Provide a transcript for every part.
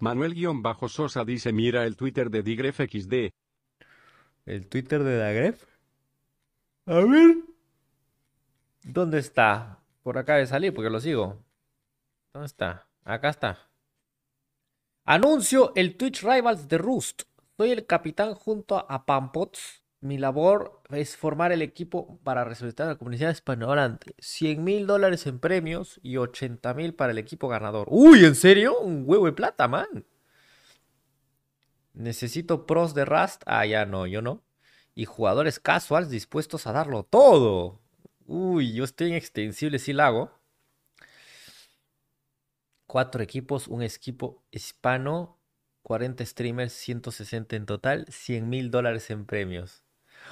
Manuel-Sosa dice mira el Twitter de Digref XD. ¿El Twitter de Dagref? A ver. ¿Dónde está? Por acá de salir porque lo sigo. ¿Dónde está? Acá está. Anuncio el Twitch Rivals de Rust. Soy el capitán junto a Pampots mi labor es formar el equipo para resucitar a la comunidad hispanohablante. 100 mil dólares en premios y 80 mil para el equipo ganador. ¡Uy! ¿En serio? Un huevo de plata, man. Necesito pros de Rust. Ah, ya no, yo no. Y jugadores casuals dispuestos a darlo todo. Uy, yo estoy en extensible, sí lo hago. Cuatro equipos, un equipo hispano, 40 streamers, 160 en total, 100 mil dólares en premios.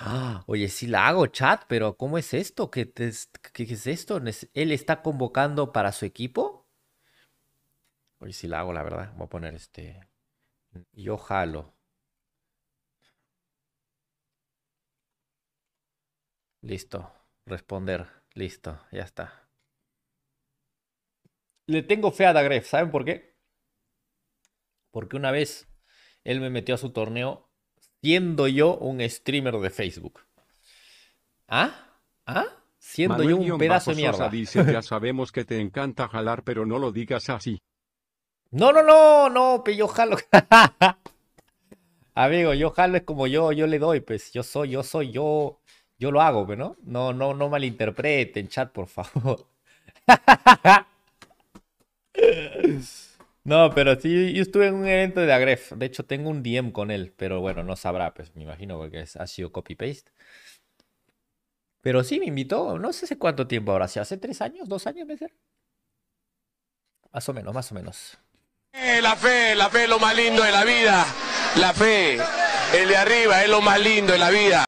Ah. oye, sí la hago, chat, pero ¿cómo es esto? ¿Qué, es esto? ¿Él está convocando para su equipo? Oye, sí la hago, la verdad. Voy a poner este. Yo jalo. Listo. Responder. Listo. Ya está. Le tengo fe a Dagref. ¿Saben por qué? Porque una vez él me metió a su torneo siendo yo un streamer de Facebook. ¿Ah? ¿Ah? Siendo yo un pedazo de mierda. dice, ya sabemos que te encanta jalar, pero no lo digas así. No, no, no, no, pero yo jalo. Amigo, yo jalo es como yo, yo le doy, pues yo soy, yo soy, yo, yo lo hago, pero no, no, no, no malinterpreten, chat, por favor. No, pero sí, yo estuve en un evento de Agref. De hecho, tengo un DM con él, pero bueno, no sabrá, pues me imagino, porque ha sido copy-paste. Pero sí, me invitó, no sé hace cuánto tiempo ahora, si hace tres años, dos años, ser? Más o menos, más o menos. Eh, la fe, la fe es lo más lindo de la vida. La fe, el de arriba es lo más lindo de la vida.